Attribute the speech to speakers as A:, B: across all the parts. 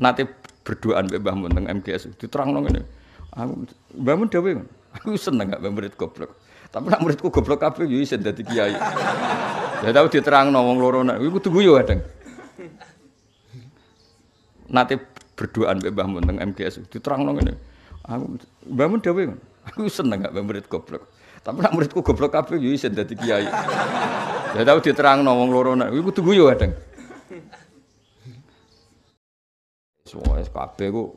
A: nate berduaan mbek Mbah Mun teng MGS diterangno ngene. Aku Mbah Mun dhewe. Aku seneng gak murid goblok. Tapi nak muridku goblok kabeh yo ya iso dadi kiai. Ya tau diterangno wong loro nek tunggu kudu yo kadang. Nate berduaan mbek Mbah Mun teng MGS diterangno ngene. Aku Mbah Mun dhewe. Aku seneng gak murid goblok. Tapi nak muridku goblok kabeh yo ya iso dadi kiai. Ya tau diterangno wong loro nek tunggu kudu yo kadang. Semua kabeh ku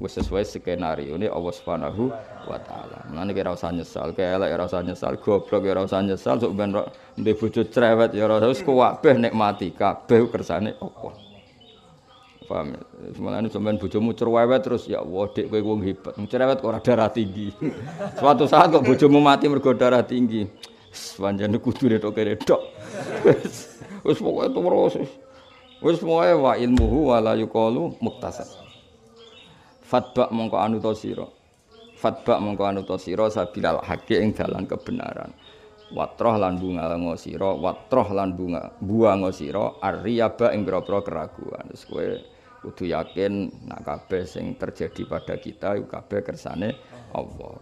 A: wis sesuai skenario ini Allah Subhanahu wa taala. Mulane kira usah nyesal, kelek ya ora usah nyesal, goblok ya ora usah nyesal, sok ben ndek bojo cerewet ya ora wis kabeh nikmati, kabeh kersane Allah. Paham ya? Mulane sampean bojomu cerewet terus ya Allah gue kowe wong hebat. Cerewet kok ora darah tinggi. Suatu saat kok bojomu mati mergo darah tinggi. Wis pancen kudu retok redok. Wis pokoke terus. Wis moe ya, wa ilmuhu wala yuqalu muktasab. Fatba mongko anu to sira. Fatba mongko anu to sira sabilal haqi ing dalan kebenaran. Watroh lan bunga lengo sira, watroh lan bunga buango ngosiro arriaba ing pira-pira keraguan. Terus kowe kudu yakin nak kabeh sing terjadi pada kita iku kabeh kersane Allah.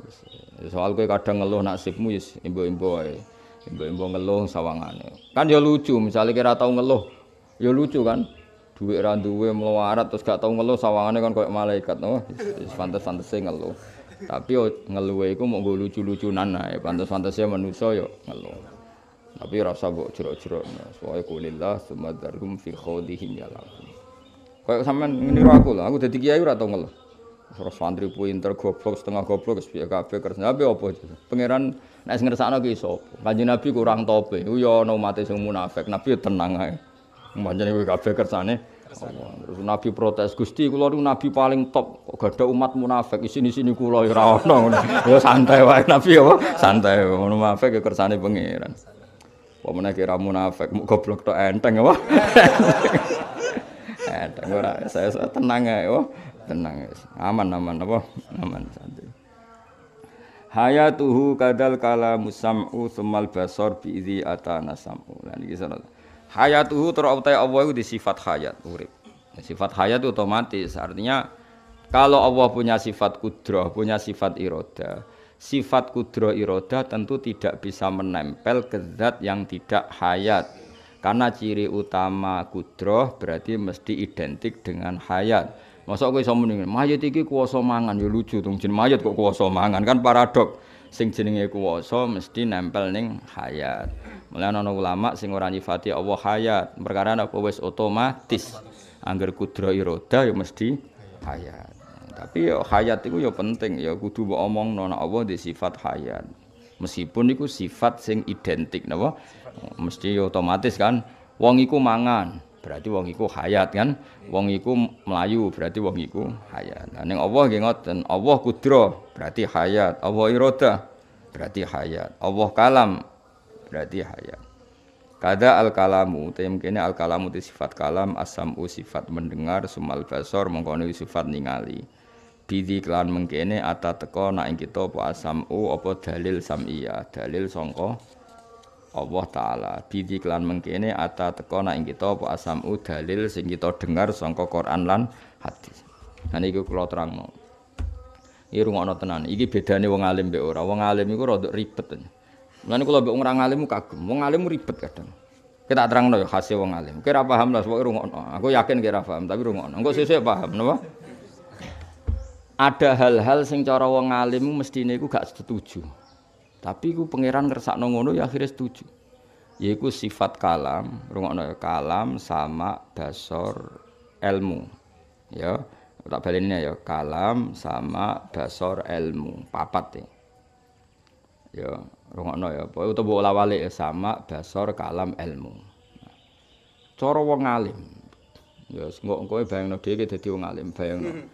A: Soal kowe kadang ngeluh nasibmu wis imbo-imbo wae. Imbo-imbo ngeluh sawangane. Kan ya lucu, misalnya kira tau ngeluh Ya lucu kan? Duit randuwe duwe terus gak tau ngeluh sawangannya kan kayak malaikat. no pantes-pantese ngeluh. Tapi yo ngeluh itu mau gue lucu lucu nana ya Pantes-pantese manusia yo ngeluh. Tapi rasa curo jerok-jerok. kulilah kulilah sumadarhum fi ya lah Kayak sampean ngeniru aku lah, aku dadi kiai ora tau ngeluh. Terus santri pinter goblok setengah goblok wis piye kabeh kersa ape apa pangeran naik ngerasa nabi sop Kajin nabi kurang tope Uyo no mati semua nafek nabi tenang aja. Manjane kowe kabeh kersane Allah. Oh, terus Nabi protes, Gusti kula niku nabi paling top, kok gak ada umat munafik. Isini-sini kula ora ya ono. Ya santai wae Nabi apa? Santai. Munafik ya kersane pangeran. Apa meneh kira munafik, muk goblok tok enteng apa? enteng ora. Saya, saya tenang ae, apa? Tenang. Aman-aman apa? Aman santai. Hayatuhu kadal kala musam'u sumal basar bi'idhi atana sam'u. Lan iki salah hayatuhu terautai Allah itu di sifat hayat urip ya, sifat hayat itu otomatis artinya kalau Allah punya sifat kudroh punya sifat iroda sifat kudroh iroda tentu tidak bisa menempel ke zat yang tidak hayat karena ciri utama kudroh berarti mesti identik dengan hayat masa aku bisa mendingin mayat itu kuasa mangan ya lucu dong jen mayat kok kuasa mangan kan paradok sing jenenge kuasa mesti nempel ning hayat Mulai ana ulama sing ora nyifati Allah hayat, perkara apa wis otomatis. Angger kudra iroda ya mesti hayat. Tapi ya hayat itu ya penting ya kudu mbok omongno nona Allah di sifat hayat. Meskipun itu sifat sing identik napa? Mesti ya otomatis kan wong iku mangan, berarti wong iku hayat kan wong iku melayu berarti wong iku hayat nah, ning Allah nggih ngoten Allah kudra berarti hayat Allah iroda berarti hayat Allah kalam berarti haya ya. kada al kalamu te mungkin al kalamu itu sifat kalam u sifat mendengar sumal basor mengkono sifat ningali bidi klan mengkene ata teko nak ing kita asam u apa dalil iya dalil songko Allah taala bidi klan mengkene ata teko nak ing kita asam u dalil sing kita dengar songko Quran lan hadis nah niku kula terangno iki rungokno tenan iki bedane wong alim be ora wong alim iku rada ribet Mulane kalau mbek ora ngalim kagum. Wong alim ribet kadang. Kita terang ya khasnya wong alim. Kira paham lah sebab rungokno. Aku yakin kira paham tapi rungokno. Aku sesuk ya paham napa? Ada hal-hal sing cara wong alim mestine gak setuju. Tapi ku pangeran ngerasa nongono, ya akhirnya setuju. Yaiku sifat kalam, rungokno ya kalam sama dasar ilmu. Ya, tak balikinnya ya kalam sama dasar ilmu, papat e. ya. Ya, rungokno ya apa utawa bola sama basor kalam ilmu cara wong alim ya engko kowe bayangno dhewe dadi wong alim bayangno hmm.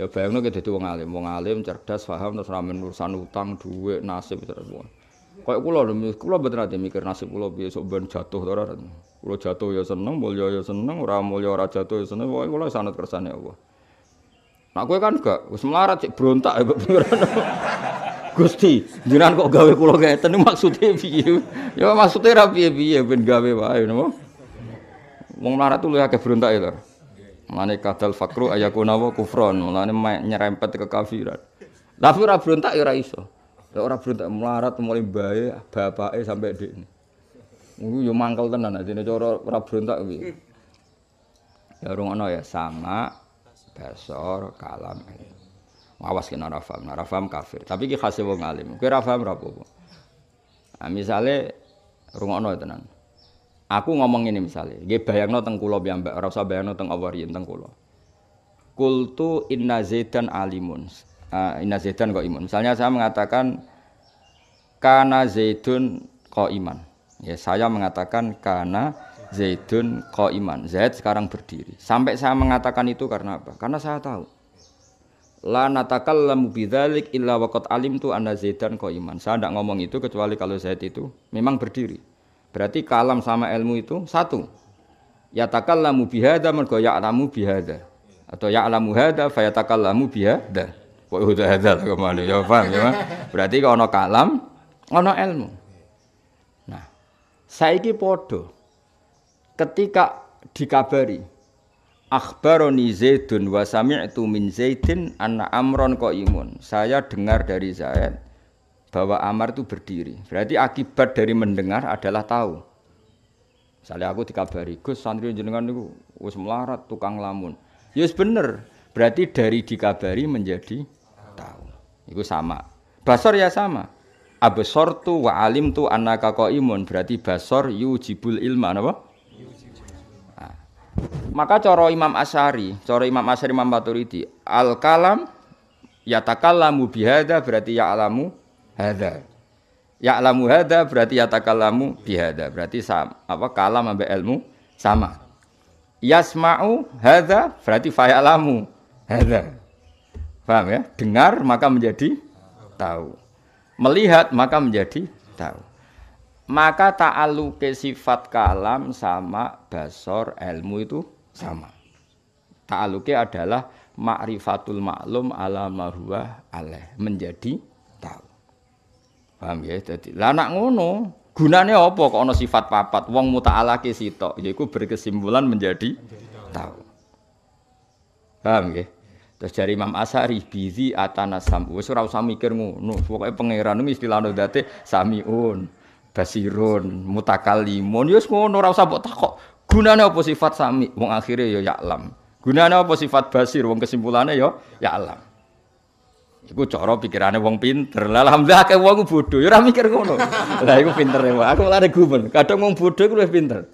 A: ya bayangno ki dadi wong alim wong alim cerdas paham terus ramen urusan utang duit, nasib terus kaya kula kula mboten ate mikir nasib kula piye sok ben jatuh to ora kula jatuh ya seneng mulya ya seneng ora mulya ora jatuh ya seneng pokoke kula sanad kersane Allah Nah kowe kan gak wis melarat sik brontak ya Gusti, jenengan kok gawe kula ngeten maksude piye? Ya maksude ra piye-piye ben gawe wae napa? Wong melarat tuh akeh berontak ya. Mane kadal fakru ayakuna wa kufron, mulane nyerempet kafiran. Tapi ora berontak ya ora iso. Lah ora berontak melarat mulai bae bapake sampe dekne. Iku yo ya mangkel tenan ajene cara ora berontak kuwi. Ya rungokno ya sama basor kalam ini. Awas kena rafam, nah, rafam kafir. Tapi ki khase wong alim. Kowe rafam paham bu? Nah, misale rungokno ya tenan. Aku ngomong ini misalnya, nggih bayangno teng kula piyambak, ora usah bayangno teng Allah yen teng kula. Kultu inna zaidan alimun. Uh, inna zaidan kok imun. Misalnya saya mengatakan kana zaidun kok iman. Ya, saya mengatakan karena zaidun kau iman. Zaid sekarang berdiri. Sampai saya mengatakan itu karena apa? Karena saya tahu La natakallamu bidzalik illa waqad alimtu anna Zaidan iman. Saya tidak ngomong itu kecuali kalau Zaid itu memang berdiri. Berarti kalam sama ilmu itu satu. ya takallamu bihadza mergo ya'lamu bihadza. Atau ya'lamu hada fayatakallamu bihada. Wa hadza lah kemana ya paham ya. Berarti kalau ono kalam ono ilmu. Nah, saiki padha ketika dikabari Akhbaroni Zaidun wa sami'tu min Zaidin anna amron imun. Saya dengar dari Zaid bahwa Amar itu berdiri. Berarti akibat dari mendengar adalah tahu. Misalnya aku dikabari, Gus santri jenengan itu wis melarat tukang lamun. Ya yes, bener. Berarti dari dikabari menjadi tahu. Itu sama. Basor ya sama. Absortu wa alim tu anaka imun. Berarti basor yujibul ilma. Apa? Maka coro Imam Asyari, coro Imam Asyari Imam Maturidi, al kalam ya takalamu bihada berarti ya alamu hada. Ya alamu hada berarti takalamu bihada berarti sama apa kalam ambek ilmu sama. Yasma'u hada berarti fa'alamu hada. Paham ya? Dengar maka menjadi tahu. Melihat maka menjadi tahu maka ke sifat kalam sama basor ilmu itu sama ke adalah ma'rifatul maklum ala mahuwa alaih menjadi tahu paham ya jadi lanak ngono gunanya apa kok ono sifat papat wong ke sitok yaiku berkesimpulan menjadi tahu paham ya Terus dari Imam Asari bizi atana sambu Wis ora usah mikir ngono. pangeran istilah ndate samiun basirun mutakalimun yus ngono ora usah mbok takok gunane apa sifat sami wong akhire ya alam. gunane apa sifat basir wong kesimpulannya ya alam. Iku cara pikirane wong pinter. Lah alhamdulillah akeh wong bodho yo ya ora mikir ngono. Lah iku pintere ya, Aku lare gumen. Kadang wong bodoh, iku luwih pinter.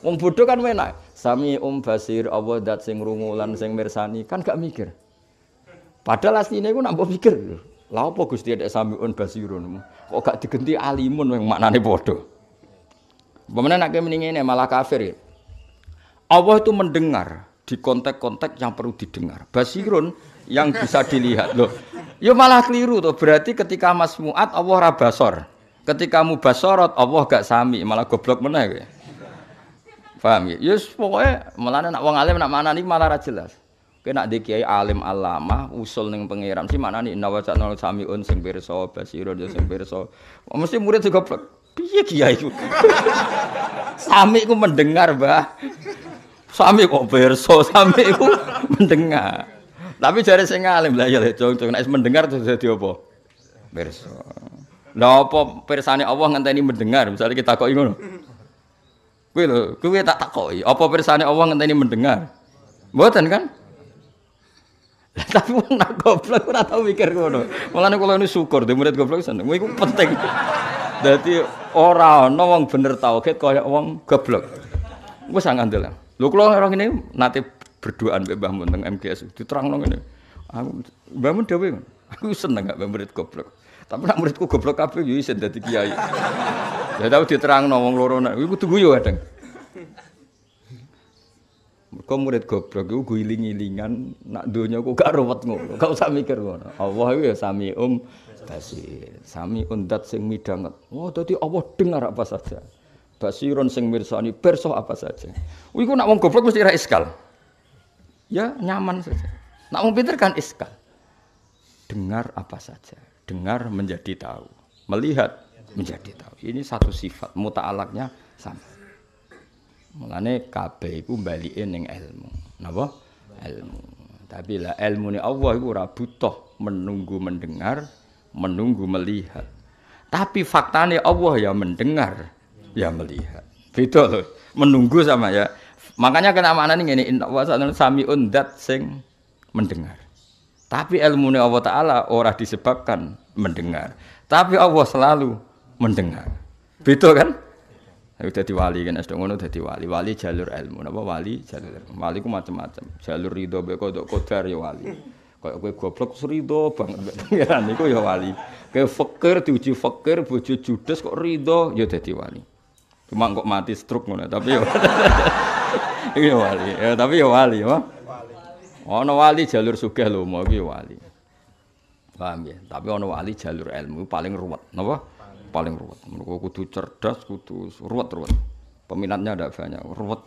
A: Wong bodoh kan enak. Sami um basir Allah dat sing rungu lan sing mirsani kan gak mikir. Padahal asline iku nak mbok mikir. Lah apa Gusti ada samiun um basirun? kok gak digenti alimun yang maknanya bodoh. Pemenang nak mendingin malah kafir. Ya? Allah itu mendengar di konteks-konteks yang perlu didengar. Basirun yang bisa dilihat loh. Ya malah keliru tuh. Berarti ketika Mas Muat Allah rabasor. Ketika mu basorot Allah gak sami, malah goblok mana ya. Paham ya? Yus ya pokoknya malah nak wong alim nak mana nih malah jelas. Kena di kiai alim alama usul ning pangeran sih mana nih nawajat nol samiun sing pirsa basirun ya sing pirsa. Mesti murid juga piye kiai iku. Sami ku mendengar, bah Sami kok pirsa, sami ku mendengar. Tapi jare sing alim lah ya cung-cung nek mendengar tuh dadi apa? Pirsa. Lah apa pirsane Allah ini mendengar? Misalnya kita kok ngono. Kuwi lho, kuwi tak takoki, apa pirsane Allah ini mendengar? buatan kan? Lah tapi wong nak goblok ora tau mikir ngono. Mulane kula ini syukur dhe murid goblok seneng. Iku penting. Dadi ora ana wong bener tauhid kaya wong goblok. Wis ngandel. Lho kula ora ngene nate berduaan mbek Mbah Mun teng MGS diterangno ngene. Aku Mbah Mun dhewe. Aku seneng gak murid goblok. Tapi nak muridku goblok kabeh yo isin dadi kiai. Ya tau diterangno wong loro nak iku tunggu yo kadang. Kau murid goblok iku guling iling-ilingan nak dunia ku gak ruwet ngono. Gak usah mikir ngono. Allah ya sami um basir. Sami undat sing midanget. Oh tadi Allah dengar apa saja. basiron sing mirsani perso apa saja. Oh, iku nak mau goblok mesti rai iskal. Ya nyaman saja. Nak mau pinter kan iskal. Dengar apa saja. Dengar menjadi tahu. Melihat menjadi tahu. Ini satu sifat muta'alaknya sama. Mulane kabeh iku balike ning ilmu. Napa? Ilmu. Tapi lah ni Allah iku ora butuh menunggu mendengar, menunggu melihat. Tapi faktane Allah ya mendengar, ya melihat. Beda loh. Menunggu sama ya. Makanya kena nih ngene inna wa samiun undat sing mendengar. Tapi ilmu ni Allah taala ora disebabkan mendengar. Tapi Allah selalu mendengar. Beda kan? Aku dadi wali kan SD ngono wali. Wali jalur ilmu, napa wali jalur. Wali ku macam-macam. Jalur ridho mbek kodok kodar ya wali. Kau, kowe goblok serido banget pengiran niku ya wali. Kau fakir diuji fakir bojo judes kok ridho ya dadi wali. Cuma kok mati stroke ngono tapi ya. ya wali. Ya tapi ya wali ya. Ana wali jalur sugih lho mau iki ya wali. Paham ya? Tapi ana wali jalur ilmu paling ruwet, nopo paling ruwet. mereka kudu cerdas, kudu ruwet-ruwet. Peminatnya ada banyak, ruwet.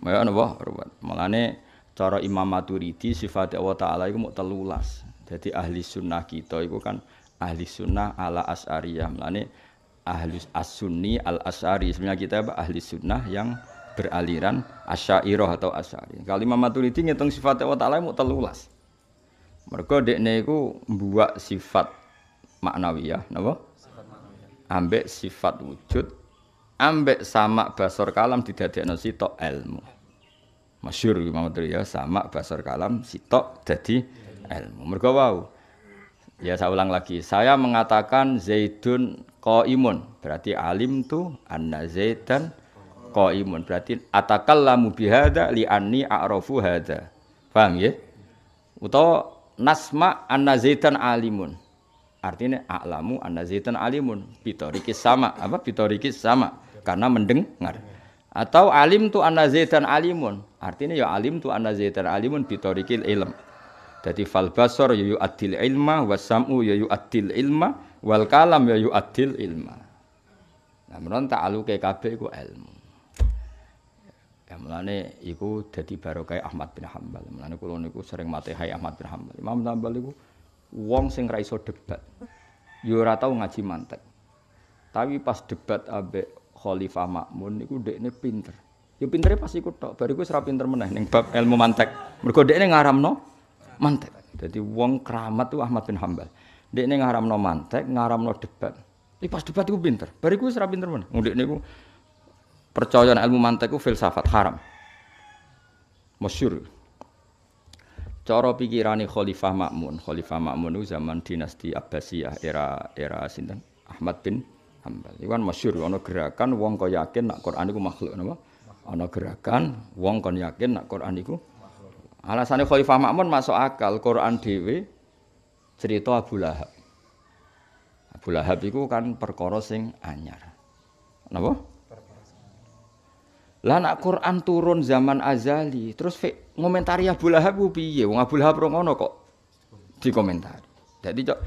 A: Ya wah, ruwet. Malane cara Imam Maturidi sifat Allah Ta'ala itu mau telulas jadi ahli sunnah kita itu kan ahli sunnah ala as'ariyah melani ahli as-sunni al as'ari sebenarnya kita ahli sunnah yang beraliran asyairah atau as'ari kalau Imam Maturidi ngitung sifat Allah Ta'ala mau telulas mereka dekne itu buat sifat maknawiyah napa ambek sifat wujud ambek sama basar kalam didadekno sitok ilmu masyhur Imam ya sama basar kalam sitok dadi ilmu mergo wau Ya saya ulang lagi, saya mengatakan Zaidun qaimun, berarti alim tu anna Zaidan qaimun, berarti atakallamu bihada li anni a'rafu hada. Paham ya? Utawa nasma anna Zaidan alimun. Artinya a'lamu anda alimun bitorikis sama apa bitorikis sama karena mendengar. Atau alim tu anda alimun. Artinya ya alim tu anda alimun bitorikil ilm. Jadi fal basar ya adil ilma wasam'u ya adil ilma wal kalam ya adil ilma. Nah, tak alu kabeh iku ilmu. Ya mulane iku dadi barokah Ahmad bin Hambal. Mulane kula niku sering matehai Ahmad bin Hambal. Imam Hambal iku wong sing ra iso debat. Yo ya ora tau ngaji mantek. Tapi pas debat ambek Khalifah Makmun dek dekne pinter. Yo ya pintere pas iku tok, bariku wis pinter meneh ning bab ilmu mantek. Mergo dekne ngaramno mantek. Jadi wong keramat tuh Ahmad bin Hambal. Dekne ngaramno mantek, ngaramno debat. Tapi pas debat iku pinter. Bariku wis ra pinter meneh. Ndekne iku percaya ilmu mantek ku filsafat haram. Masyhur. Cara pikirane Khalifah Ma'mun, Khalifah Ma'mun itu zaman dinasti Abbasiyah era era sinten? Ahmad bin Hambal. Iku kan masyhur ana gerakan wong kok yakin nak Quran iku makhluk napa? Ana gerakan wong kon yakin nak Quran iku Alasannya Khalifah Ma'mun masuk akal Quran dhewe cerita Abu Lahab. Abu Lahab itu kan perkara sing anyar. Napa? Lah nak Quran turun zaman azali, terus ngomentari Abu Lahab ku oh, piye? Wong Abu Lahab ngono kok dikomentari. Jadi cok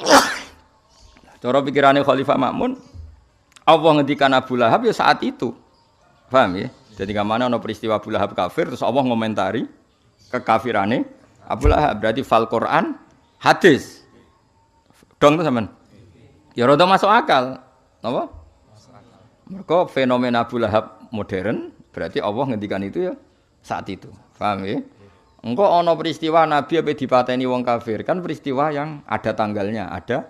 A: Cara pikirannya Khalifah Makmun, Allah ngedikan Abu Lahab ya saat itu. Paham ya? Jadi mana ada peristiwa Abu Lahab kafir, terus Allah ngomentari kekafirannya Abu Lahab. Berarti fal Quran, hadis. Dong tuh teman. Ya Roda masuk akal. Apa? Mereka fenomena Abu Lahab modern, berarti Allah ngendikan itu ya saat itu. Paham ya? Engkau ono peristiwa Nabi apa dipateni wong kafir kan peristiwa yang ada tanggalnya, ada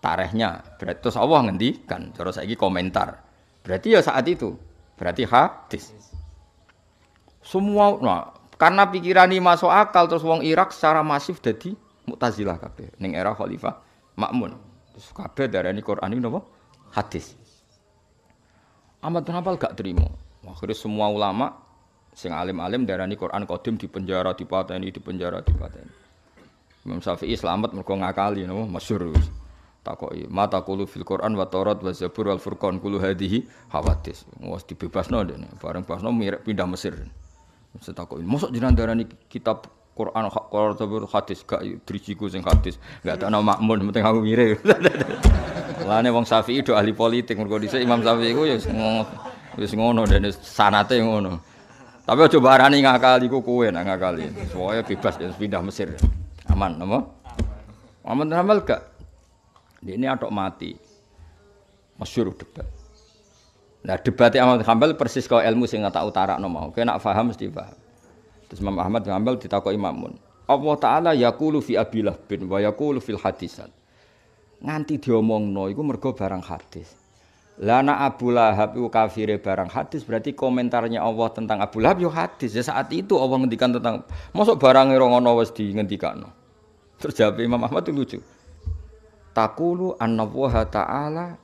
A: tarehnya. Berarti terus Allah ngendikan, terus lagi komentar. Berarti ya saat itu. Berarti hadis. Semua nah, karena pikiran ini masuk akal terus wong Irak secara masif jadi Mu'tazilah kabeh ning era Khalifah Makmun. Terus kabeh darani Quran ini nopo Hadis. Ahmad bin Hambal gak terima. Akhirnya semua ulama sing alim-alim darani Quran kodim di penjara di pateni di penjara di pateni. Imam Syafi'i selamat mergo ngakali napa masyhur. Takoki mata kulu fil Quran wa Taurat wa Zabur wal Furqan kulu hadihi hawatis. Wes dibebasno dene. Bareng pasno mirip pindah Mesir. Mesti takoki mosok jenengan darani kitab Quran Quran hadis gak ku sing hadis. Gak tau ana makmun penting aku mirip. lah nek wong Syafi'i do ahli politik mergo dhisik Imam Syafi'i ku ya wis ngono dene sanate ngono. Tapi aja barani ngakali ku kowe nak ngakali. Soale bebas ya pindah Mesir. Aman apa? Aman Hamal gak? Ini atok mati. Masyur debat. Nah debatnya Ahmad Hambal persis kau ilmu sing tak utara no mau. nak faham mesti faham. Terus Imam Ahmad Hambal ditakoi Imamun. Allah Taala yakulu fi abilah bin wa yakulu fil hadisat nganti diomongno iku mergo barang hadis. Lana Abu Lahab iku kafire barang hadis berarti komentarnya Allah tentang Abu Lahab yo hadis. Ya saat itu Allah ngendikan tentang masuk barang ora ngono wis dingendikano. Terus jawab Imam Ahmad itu lucu. Takulu annallaha ta'ala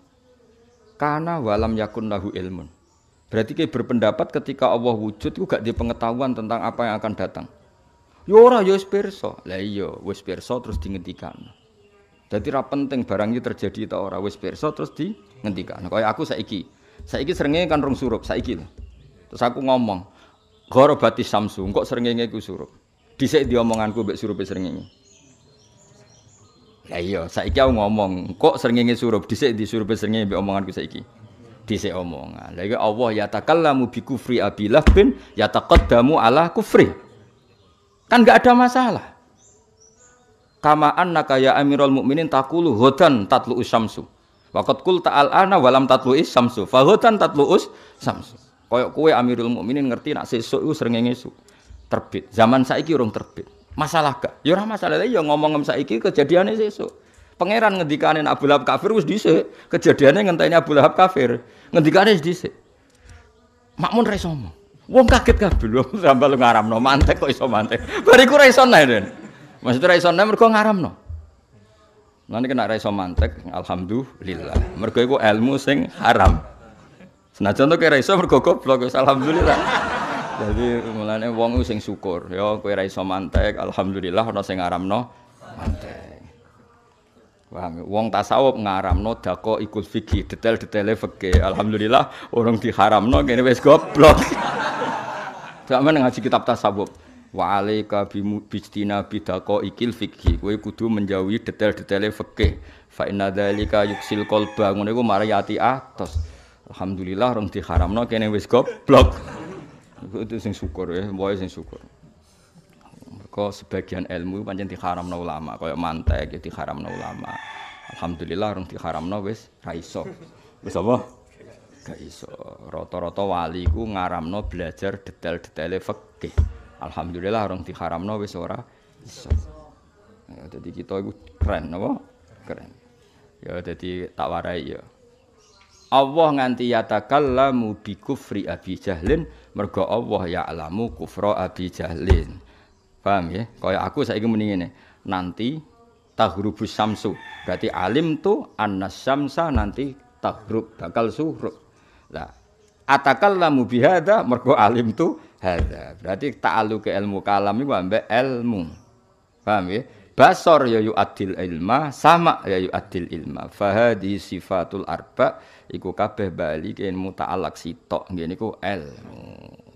A: karena walam yakun lahu ilmun. Berarti kayak berpendapat ketika Allah wujud itu gak di pengetahuan tentang apa yang akan datang. Yo ora yo wis Lah iyo wis pirsa terus dingendikan. Jadi ra penting barang itu terjadi atau ora wis pirsa terus di ngendikan. Kaya aku saiki. Saiki serenge kan rung surup saiki. Terus aku ngomong, "Ghorobati Samsung kok serengenge iku surup?" Dhisik diomonganku mbek surupe serengenge. Lah iya, saiki aku ngomong, "Kok serengenge surup?" Dhisik di surupe serengenge mbek omonganku saiki. Dhisik omongan. Lah Allah ya takallamu bi kufri abilah bin ya taqaddamu ala kufri. Kan enggak ada masalah kama annaka ya amirul mukminin takulu hodan tatlu usamsu Waqat kul ta'al ana walam tatlu samsu. Fahutan tatlu samsu. Koyok kue amirul mukminin ngerti nak sesuk itu sering Terbit. Zaman saiki urung terbit. Masalah gak? Ya ora masalah ya ngomong saiki kejadiannya sesuk. Pangeran ngendikane Abu Lahab kafir wis dhisik. Kejadiannya ngenteni Abu Lahab kafir. Ngendikane wis dhisik. Makmun ra iso Wong kaget kabeh lho sambal ngaramno mantek kok iso mantek. Bariku ra iso nene Maksudnya raiso nem mergo no. Nanti kena raiso mantek, alhamdulillah. Mergo iku ilmu sing haram. Senajan contoh kayak raison, mergo goblok wis alhamdulillah. Jadi mulane wong sing syukur, ya kowe raison mantek, alhamdulillah ana sing no. mantek. Paham? Ya? Wong tasawuf no. dako ikut fikih, detail detailnya fikih. Alhamdulillah orang no. kene wes goblok. Sampeyan ngaji kitab tasawuf wa alaika bijtina bidako ikil fikhi kowe kudu menjauhi detail-detaile fikih fa inna dzalika yuksil qalba ngono iku mari ati atos alhamdulillah rong diharamno kene wis goblok itu sing syukur ya eh, Boy sing syukur mergo sebagian ilmu pancen diharamno ulama kaya mantek ya diharamno ulama alhamdulillah rong diharamno wis ra iso wis apa gak iso rata-rata wali ku ngaramno belajar detail-detaile fikih Alhamdulillah orang no wis ora iso. Ya, jadi kita itu keren apa? Keren. Ya jadi tak warai ya. Allah nganti yatakallamu bi kufri Abi Jahlin mergo Allah ya alamu kufra Abi Jahlin. Paham ya? Kaya aku saiki muni ngene. Nanti tahrubu samsu. Berarti alim tu annas samsa nanti tahrub bakal suruh. Lah atakallamu bihada mergo alim tu hadza. Berarti ta'allu ke ilmu kalam itu ambek ilmu. Paham ya? Basor ya yu'addil ilma, sama ya yu'addil ilma. Fahadi sifatul arba iku kabeh bali ke ilmu ta'alak sitok. Ngene iku ilmu.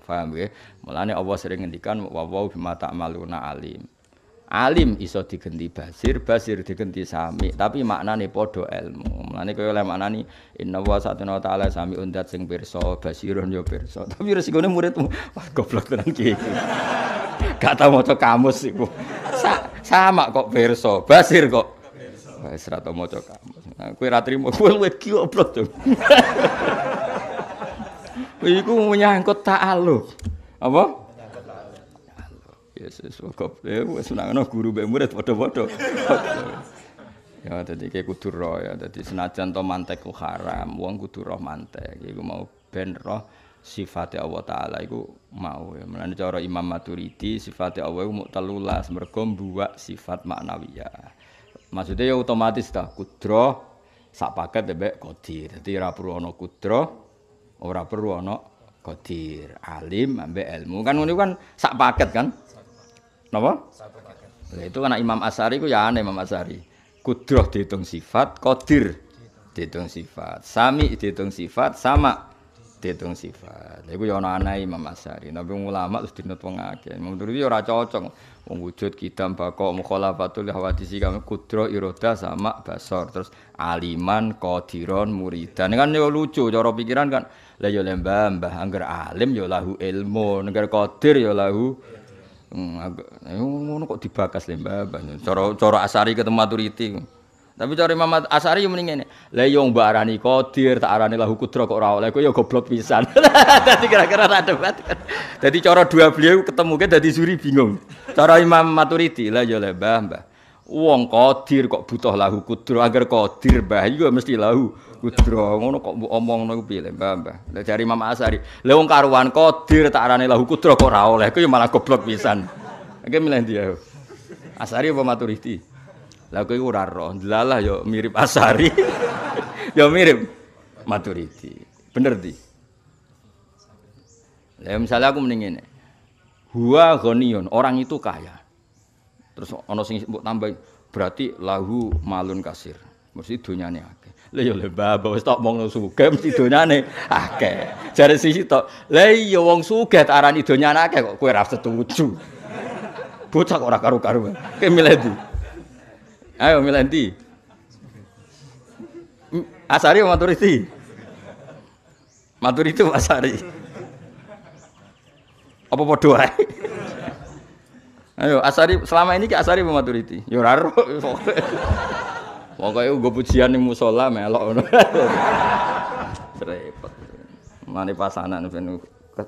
A: Paham ya? Mulane Allah sering ngendikan wa wa bima ta'maluna alim. Alim iso diganti basir, basir diganti sami, tapi maknane podo ilmu. Mulane kaya oleh maknane inna wa satuna ta'ala sami undat sing pirsa, basirun yo ya pirsa. Tapi resikone muridmu wah goblok tenan ki iki. Gak tau maca kamus iku. Sa sama kok pirsa, basir kok Wes ra tau maca kamus. Nah, kowe ra trimo, kowe luwih goblok to. Iku menyangkut ta'aluk. Apa? Yes, yes, goblok. Eh, wis nang guru be murid padha-padha. Ya tadi kayak kuturo ya. tadi senajan to mantek ku haram, wong kuturo roh mantek. Iku mau ben roh Allah taala iku mau ya. Mulane cara Imam maturiti sifatnya Allah gua mau telulas mergo sifat maknawiyah. Maksudnya ya otomatis dah kudro sak paket ya mbek kodir Jadi ora perlu kuturo, kudro, ora perlu ana kodir Alim ambek ilmu. Kan ini kan sak paket kan. Napa? Satu paket. Nah, itu karena Imam Asari ku ya aneh Imam Asari. Kudroh dihitung sifat, kodir dihitung sifat, sami dihitung sifat, sama dihitung sifat. Iku ku ya ana aneh Imam Asari. Tapi ulama terus dinut wong akeh. Menurut ya ora cocok. Wong wujud kidam bako mukhalafatul hawadisi kami kudroh iroda sama basor. Terus aliman, qadiron, muridan. Ini kan yo ya lucu cara pikiran kan. Lah ya lembah mbah angger alim ya lahu ilmu, angger qadir ya lahu Hmm, eh, ngono kok dibakas le mbah cara cara asari ketemu maturiti tapi cara Imam Asari yang mendingan ini lah yang mbak Arani kodir tak Arani lah kudro kok rawol aku ya goblok pisan jadi kira-kira ada debat jadi cara dua beliau ketemu kan jadi juri bingung cara Imam Maturiti lah ya lebah mbah wong kodir kok butuh lahu kudro agar kodir bah juga iya mesti lahu kudro ngono kok bu omong nopo pilih mbah mbah Mama mama Asari leung karuan kodir tak arane lahu kudro kok rawol oleh Kau ya malah goblok pisan iki milih dia Asari apa maturiti lah kau ura roh jelalah yo ya mirip Asari yo ya mirip maturiti. bener di Lah misalnya aku mendingin huwa ghaniyun orang itu kaya Terus ono sing mbok tambah berarti lahu malun kasir. Mesti donyane akeh. Lah ya le mbah wis tok mong sugih mesti donyane akeh. Jare sisi tok. Lah ya wong sugih arani donyane akeh kok kowe ra setuju. Bocah kok ora karo-karo. Kowe milih ndi? Ayo milih ndi? Asari maturiti. Maturiti Asari. Apa padha ae? Ayo, Asari selama ini ke Asari pematuriti. Yo raro. Pokoke uga pujian ning musala melok ngono. Repot. Mane pasanan ben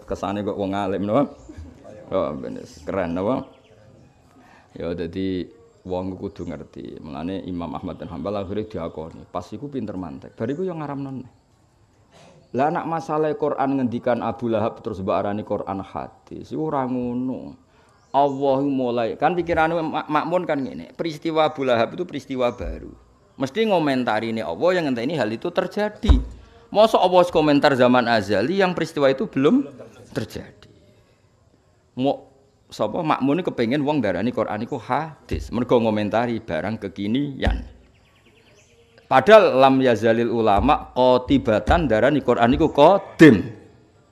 A: kesane kok wong alim no. Oh, ben keren no. Yo dadi wong kudu ngerti. Mulane Imam Ahmad bin Hambal akhire diakoni, pas iku pinter mantek. Bariku yo ngaramno. Lah anak masalah Quran ngendikan Abu Lahab terus mbok arani Quran hadis. Iku ora ngono. Allahu mulai. Kan pikiran makmun kan gini Peristiwa Abu Lahab itu peristiwa baru. Mesti ngomentari ini Allah yang entah ini hal itu terjadi. Masa Allah komentar zaman azali yang peristiwa itu belum terjadi. Mau sapa makmune uang wong darani Quran itu hadis. Mergo ngomentari barang kekinian. Padahal lam yazalil ulama qatibatan darani Quran iku qadim.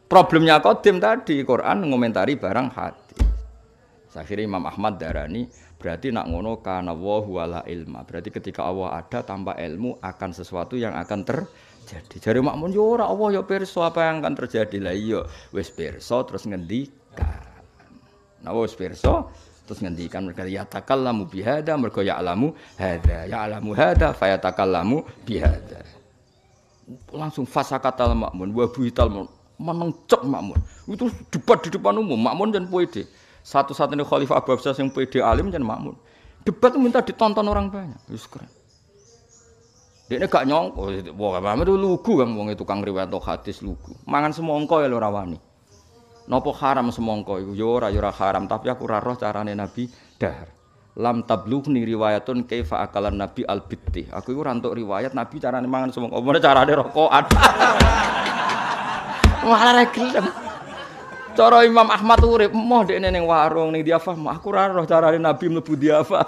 A: Problemnya qadim tadi Quran ngomentari barang hadis. Akhirnya Imam Ahmad darani berarti nak ngono karena wahu wala ilma. Berarti ketika Allah ada tanpa ilmu akan sesuatu yang akan terjadi. Jadi makmun yo ya ora Allah yo ya pirsa apa yang akan terjadi lah iya wis pirsa terus ngendikan. Nah wis pirsa terus ngendikan mereka ya takallamu bihada mereka ya alamu hada ya alamu hada fa ya takallamu bihada. Langsung fasakatal makmun wa buital menengcep makmun. Itu debat di depan umum makmun dan poede. Satu-satunya khalifah Abu Hafsah yang PD alim jadi makmun. Debat minta ditonton orang banyak. Ya, wis keren. Dia ini gak nyongko, oh, wah Muhammad itu lugu kan, wong itu kang riwayat hadis lugu. Mangan semongko ya lo rawani. Nopo haram semongko, iku yo ya ya ora haram, tapi aku ora roh carane Nabi dahar. Lam tablughni riwayatun kaifa akalan Nabi al bitti. Aku itu rantok riwayat Nabi carane mangan semongko, mana carane rokokan. Malah ra gelem. Cara Imam Ahmad urip moh dek neneng warung dia diafah, aku raro cara carane Nabi mlebu diafah.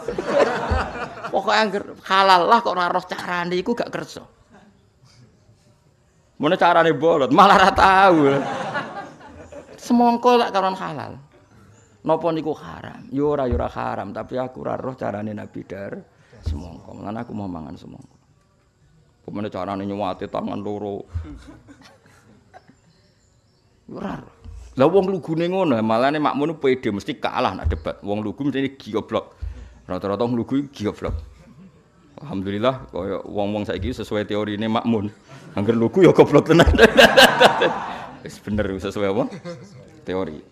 A: Pokoknya angger halal lah kok raro cara carane aku gak kerso. cara carane bolot, malah rata tahu. Semongko tak karon halal. Napa niku haram? yura ya yura ya haram, tapi aku raro cara nih Nabi dar Semongkol, mana aku mau mangan semongko. cara nih nyuwati tangan loro. Yura. Ya roh. Lah wong lugune ngono, malane makmun pede mesti kalah nak debat. Wong lugu mesti goblok. Rata-rata wong lugu goblok. Alhamdulillah koyo wong-wong saiki sesuai teori ini makmun. Angger lugu ya goblok tenan. Wis bener sesuai apa? Teori.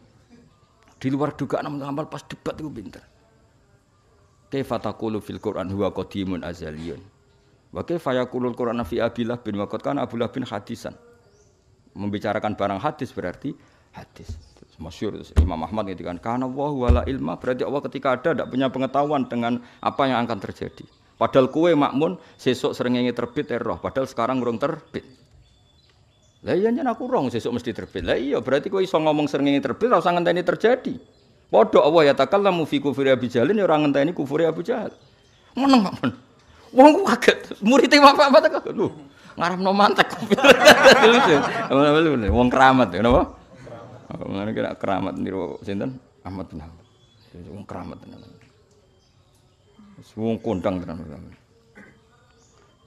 A: Di luar dugaan amal pas debat itu pinter. Kaifa taqulu fil Qur'an huwa qadimun azaliyun. Wa kaifa yaqulul Qur'an fi Abilah bin waqad kana Abulah bin hadisan. Membicarakan barang hadis berarti hadis. Masyur Imam Ahmad kan karena wah wala ilma berarti Allah ketika ada tidak punya pengetahuan dengan apa yang akan terjadi. Padahal kue makmun sesok seringnya terbit ya roh, padahal sekarang kurang terbit. Lah iya aku rong sesok mesti terbit. Lah iya berarti kue iso ngomong seringnya terbit rasa ini terjadi. Waduh Allah ya takallamu mufi kufuri abu Jalin ya ora ini kufuri Abu Meneng makmun. Wong kaget, muridnya bapak-bapak kaget. Lho, no mantek. Wong keramat ya napa? mengenai kira keramat niru sinten Ahmad bin Hambal. Wong keramat tenan. Wong kondang tenan.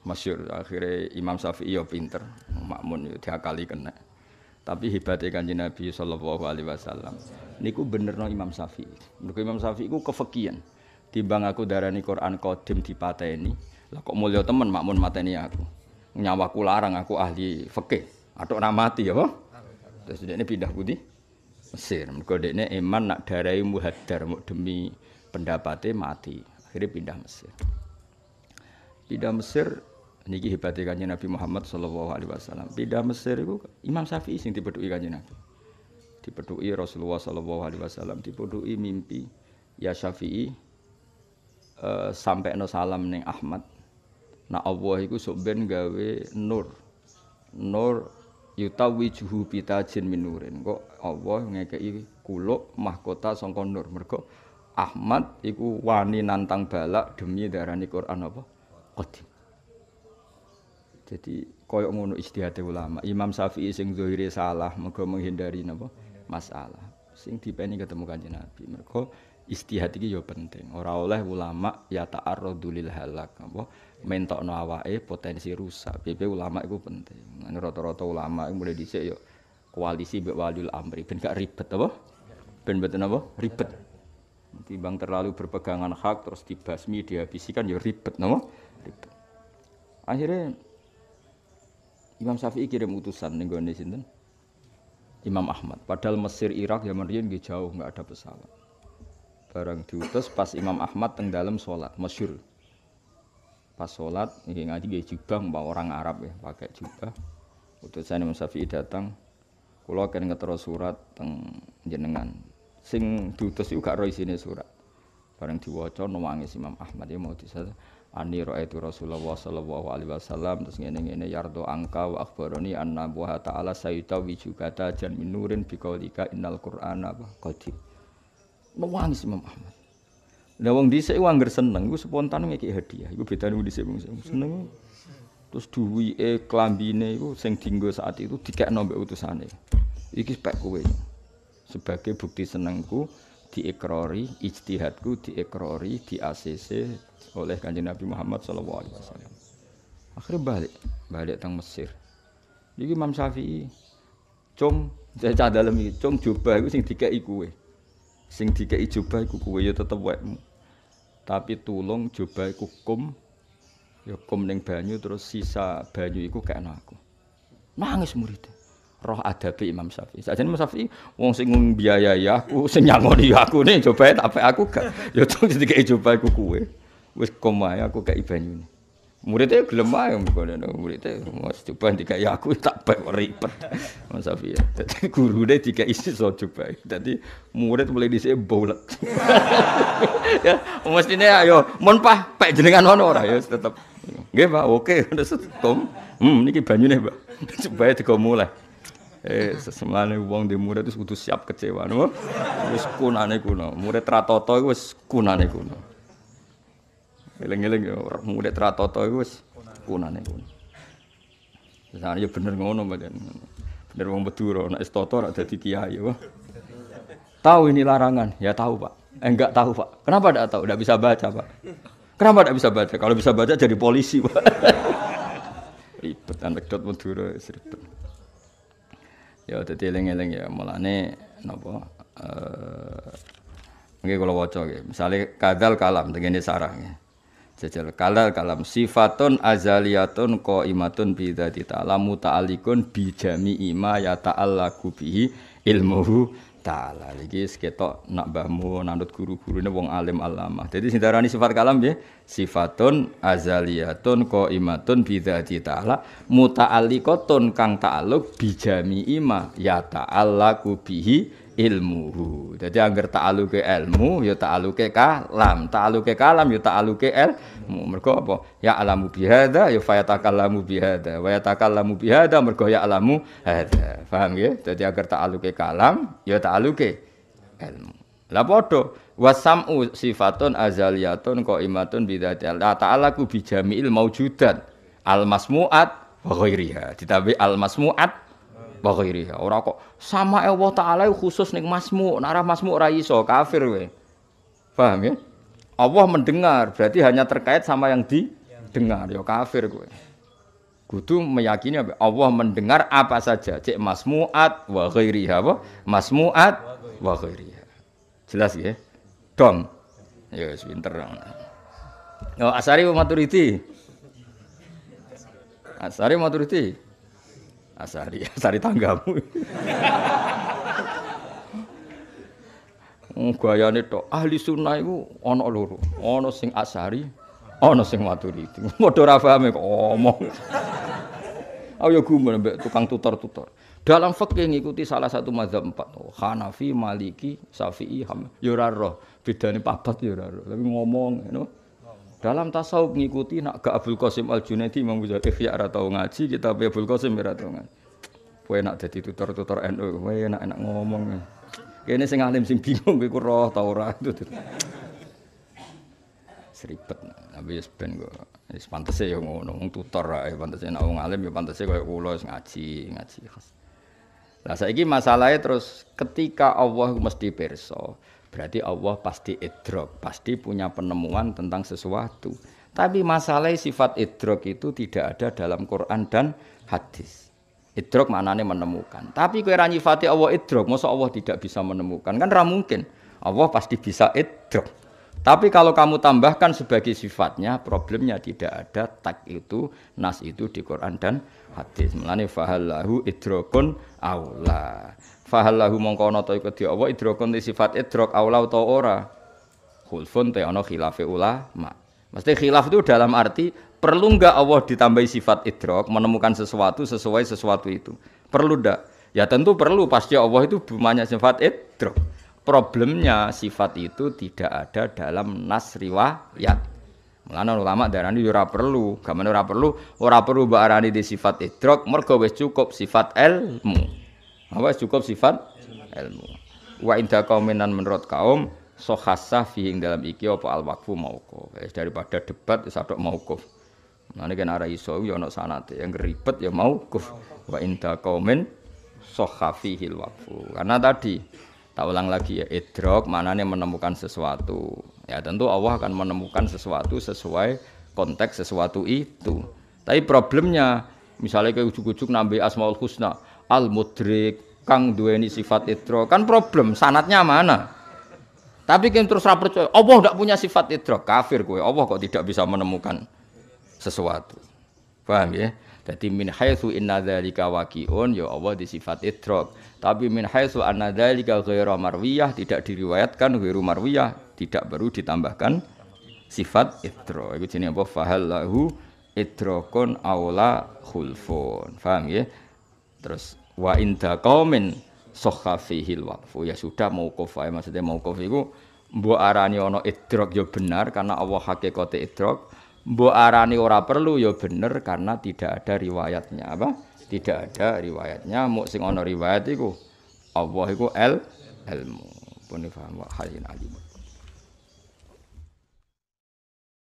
A: Masyur akhirnya Imam Syafi'i yo pinter, makmun yo diakali kena. Tapi hebatnya kanji Nabi Sallallahu Alaihi Wasallam. Niku bener no Imam Syafi'i. Mereka Imam Syafi'i ku kefekian. Timbang aku darani Quran kodim di ini. Lah kok mulia temen makmun mateni aku. Nyawaku larang aku ahli Atau Atok namati ya, apa? Terus dia pindah putih Mesir. Mergo ini iman nak darai muhadar mu demi pendapatnya mati. Akhirnya pindah Mesir. Pindah Mesir niki hebat Nabi Muhammad sallallahu alaihi wasallam. Pindah Mesir itu Imam Syafi'i sing dipeduki kanjeng Nabi. Dipeduki Rasulullah sallallahu alaihi wasallam, dipeduki mimpi ya Syafi'i uh, eh, sampai no salam neng Ahmad. Nah Allah itu sok gawe nur. Nur Yutawi pita jin minurin kok Allah ngekeki kuluk mahkota songkon nur mergo Ahmad iku wani nantang balak demi darani Quran apa qadim jadi koyok ngono istihate ulama Imam Syafi'i sing zuhire salah mergo menghindari napa masalah sing dipeni ketemu kanjeng Nabi mergo istihad iki yo ya penting. Ora oleh ulama ya ta'arradu lil halak apa mentokno awake potensi rusak. Bp ulama iku penting. Nah, rata-rata ulama iku mulai dhisik yo ya koalisi mbek waliul amri ben gak ribet apa? Ben mboten apa? Ribet. Timbang terlalu berpegangan hak terus dibasmi dihabisi kan yo ya ribet napa? Ribet. Akhirnya Imam Syafi'i kirim utusan nih sinten? Imam Ahmad. Padahal Mesir, Irak, Yaman Rian jauh nggak ada pesawat barang diutus pas Imam Ahmad teng dalam sholat masyur pas sholat ya ngaji gaya jubah mbak orang Arab ya pakai jubah utusan Imam Syafi'i datang kulo akan ngetero surat teng jenengan sing diutus juga roy sini surat barang diwaca nangis Imam Ahmad ya mau disal ani itu Rasulullah sallallahu alaihi wasallam terus ngene-ngene yardo angka wa akhbaroni anna wa ta'ala sayuta wijugata jan minurin biqaulika innal qur'ana qadim Nangis Imam Ahmad. Lah wong dhisik ku anggar seneng iku spontan ngeki hadiah. Iku bedane wong dhisik wong seneng. Terus duwike klambine iku sing dienggo saat itu dikekno mbek utusane. Iki spek kowe. Sebagai bukti senengku diekrori, ijtihadku diekrori, di ACC oleh kanjeng Nabi Muhammad sallallahu alaihi wasallam. Akhirnya balik, balik tang Mesir. Jadi Imam Syafi'i, cung, saya cah dalam ini. cung jubah iku sing dikeki kowe sing dikei jubah iku kowe ya tetep wekmu tapi tulung jubah iku kum ya kum ning banyu terus sisa banyu iku kena aku nangis murid. roh adabi Imam Syafi'i. Saja Imam Syafi'i wong sing biayai aku, sing nyangoni aku nih coba tak aku gak. Ya terus dikei coba aku kuwe. Wis komae aku gak nih. Muridnya ya gelem ae mengkono nah, muridnya ya, mas coba dikai aku tak baik ribet. Mas Safi. Ya. Dadi gurune dikai so coba. Dadi murid mulai dhisik bolet. ya, mestine ayo mon pah pek jenengan ono ora ya tetep. Nggih Pak, oke wis kom. Hmm niki banyune, pak, Coba digo mulai. Eh, sesemane wong di murid itu kudu siap kecewa. Wis kunane kuno. Murid ratoto itu wis kunane kuno. Eling-eling ya orang muda iku wis kunane itu. misalnya ya bener ngono bagian Bener wong Madura nek toto ora dadi kiai ya. Tahu ini larangan? Ya tahu, Pak. Eh enggak tahu, Pak. Kenapa enggak tahu? Enggak bisa baca, Pak. Kenapa enggak bisa baca? Kalau bisa baca jadi polisi, Pak. ribet anekdot Madura ribet. Ya dadi eling-eling ya mulane napa eh uh, nggih kula waca misalnya kadal kalam dengan sarah nggih. Jajal kalal kalam sifatun azaliyatun ko imatun di ta'ala muta'alikun bijami ima ya taala kubihi ilmuhu ta'ala Lagi seketok nak bahmu nanut guru-guru ini wong alim alamah Jadi sindarani sifat kalam ya Sifatun azaliyatun ko imatun di ta'ala muta'alikotun kang ta'aluk bijami ima ya taala kubihi ilmu Jadi agar angger ke ilmu ya ke kalam, ke kalam ya ta'aluke ilmu. Mergo apa? Ya alamu bihada ya fayatakallamu bihada, wa yatakallamu bihada mergo ya alamu hada. Paham ya? Jadi angger ke kalam ya ke ilmu. Lah padha wasam'u sifatun azaliyatun qaimatun bidzati Allah ta'ala ku bijami'il maujudat al masmu'at wa ghairiha. Ditabi al masmu'at wa ghairiha. Ora kok sama Allah taala khusus ning masmu, naraf masmu ora iso kafir we. Paham ya? Allah mendengar, berarti hanya terkait sama yang didengar, ya kafir Gue Kudu meyakini Allah mendengar apa saja, cek masmuat wa ghairiha apa? Masmuat wa ghairiha. Jelas ya? Dong. Ya sebentar pinter. Oh, Asari Maturidi. Asari Maturidi. Asari, asari tanggamu. Hmm, gayane tok ahli sunnah itu ono loro, ono sing asari, ono sing maturidi. Padha ora ya kok omong. Aku ya gumun tukang tutor-tutor. Dalam fakih ngikuti salah satu mazhab empat. Oh, Hanafi, Maliki, Syafi'i, Ham. Ya ora roh. papat ya Tapi ngomong know. Dalam tasawuf ngikuti nak ke Abdul Qasim Al Junaidi Imam Ghazali ya ora ngaji, kita Abdul Qasim ora tau ngaji. Ya nak jadi tutor-tutor NU, kowe enak-enak ngomong. Kene sing alim sing bingung kowe roh ta ora. Seribet. Tapi wis ben kok wis pantese ya ngono, wong tutor ae pantese nak wong alim ya pantese kaya kula wis ngaji, ngaji khas. Lah saiki masalahnya terus ketika Allah mesti perso Berarti Allah pasti idrok, pasti punya penemuan tentang sesuatu. Tapi masalah sifat idrok itu tidak ada dalam Quran dan hadis. Idrok maknanya menemukan. Tapi kira-kira nyifati Allah idrok, masa Allah tidak bisa menemukan? Kan ramungkin mungkin. Allah pasti bisa idrok. Tapi kalau kamu tambahkan sebagai sifatnya, problemnya tidak ada tak itu, nas itu di Quran dan hadis. Melani fahallahu idrokun aula fahal mongko ana ta iku di Allah idrakun sifat idrak aula utawa ora khulfun te ana khilafe ulama mesti khilaf itu dalam arti perlu nggak Allah ditambahi sifat idrak menemukan sesuatu sesuai sesuatu itu perlu enggak ya tentu perlu pasti Allah itu banyak sifat idrak problemnya sifat itu tidak ada dalam nas riwayat Mulane ulama darani ora perlu, gamane ora perlu, ora perlu mbak arani di sifat idrak mergo wis cukup sifat ilmu. Apa cukup sifat ilmu. Wa inda kauminan menurut kaum sohasa fiing dalam iki apa al wakfu mauquf. Eh, daripada debat satu mauquf. Nah ini kan arah iso yono ya ono sanate yang ribet ya mauquf. Wa inda kaumin sohafi hil wakfu. Karena tadi tak ulang lagi ya Mana nih menemukan sesuatu. Ya tentu Allah akan menemukan sesuatu sesuai konteks sesuatu itu. Tapi problemnya misalnya kayak ujuk-ujuk nambah asmaul husna al mudrik kang duweni sifat idrok kan problem sanatnya mana tapi kan terus rapor percaya Allah tidak punya sifat idrok kafir gue Allah kok tidak bisa menemukan sesuatu paham ya jadi min haythu inna dhalika waki'un ya Allah di sifat idrok tapi min haythu anna dhalika ghairu marwiyah tidak diriwayatkan ghairu marwiyah tidak baru ditambahkan sifat idro itu jenis apa fahal lahu idrokun aula khulfun paham ya Terus wa inda qaumin sokhafihil waqfu ya sudah mau kofai maksudnya mau iku bu arani ono idrak ya benar karena Allah kote idrok bu arani ora perlu ya benar karena tidak ada riwayatnya apa tidak ada riwayatnya muk sing ana riwayat itu Allah iku el ilmu pun wa halin alim